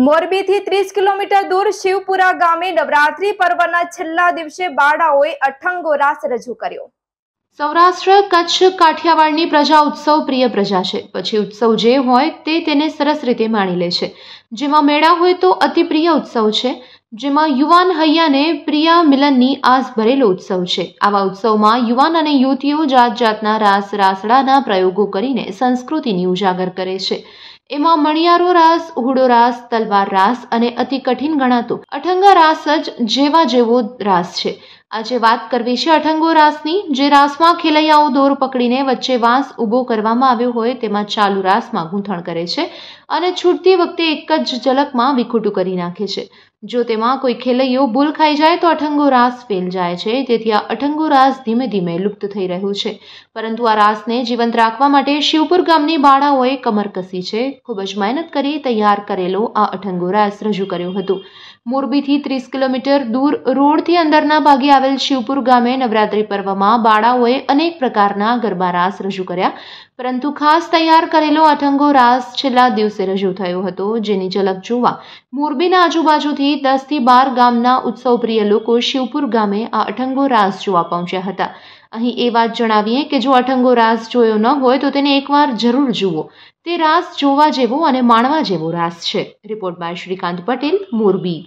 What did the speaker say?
મોરબીથી ત્રીસ કિલોમીટર દૂર શિવપુરા ગામે નવરાત્રી પર્વના છેલ્લા દિવસે બાળાઓએ અઠંગો રાસ રજૂ કર્યો સૌરાષ્ટ્ર કચ્છ કાઠિયાવાડની પ્રજા ઉત્સવ પ્રિય પ્રજા છે પછી ઉત્સવ જે હોય તે તેને સરસ રીતે માણી લે છે જેમાં મેળા હોય તો અતિ પ્રિય ઉત્સવ છે જેમાં યુવાન હૈયાને પ્રિયા મિલનની આસ ભરેલો ઉત્સવ છે આવા ઉત્સવમાં યુવાન અને યુવતીઓ જાત જાતના રાસ રાસડાના પ્રયોગો કરીને સંસ્કૃતિની ઉજાગર કરે છે એમાં મણિયારો રાસ હુડો રાસ તલવાર રાસ અને અતિ કઠિન ગણાતો અઠંગા રાસ જ જેવા જેવો રાસ છે આજે વાત કરવી છે અઠંગો રાસની જે રાસમાં ખેલૈયાઓ દોર પકડીને વચ્ચે વાંસ ઊભો કરવામાં આવ્યો હોય તેમાં ચાલુ રાસમાં ગૂંથણ કરે છે અને છૂટતી વખતે એક જ ઝલકમાં વિખુટું કરી નાખે છે જો તેમાં કોઈ ખેલૈયો ભૂલ ખાઈ જાય તો અઠંગો રાસ ફેલ જાય છે તેથી આ અઠંગો રાસ ધીમે ધીમે લુપ્ત થઈ રહ્યું છે પરંતુ આ રાસને જીવંત રાખવા માટે શિવપુર ગામની બાળાઓએ કમર કસી છે ખૂબ જ મહેનત કરી તૈયાર કરેલો આ અઠંગો રાસ રજૂ કર્યો હતો મોરબીથી ત્રીસ કિલોમીટર દૂર રોડથી અંદરના ભાગે આવે આવેલ શિવપુર ગામે નવરાત્રી પર્વમાં બાળાઓએ અનેક પ્રકારના ગરબા રાસ રજૂ કર્યા પરંતુ ખાસ તૈયાર કરેલો અઠંગો રાસ છેલ્લા દિવસે રજૂ થયો હતો જેની ઝલક જોવા મોરબીના આજુબાજુથી દસથી બાર ગામના ઉત્સવપ્રિય લોકો શિવપુર ગામે આ અઠંગો રાસ જોવા પહોંચ્યા હતા અહીં એ વાત જણાવીએ કે જો અઠંગો રાસ જોયો ન હોય તો તેને એકવાર જરૂર જુઓ તે રાસ જોવા જેવો અને માણવા જેવો રાસ છે રિપોર્ટ બાય શ્રીકાંત પટેલ મોરબી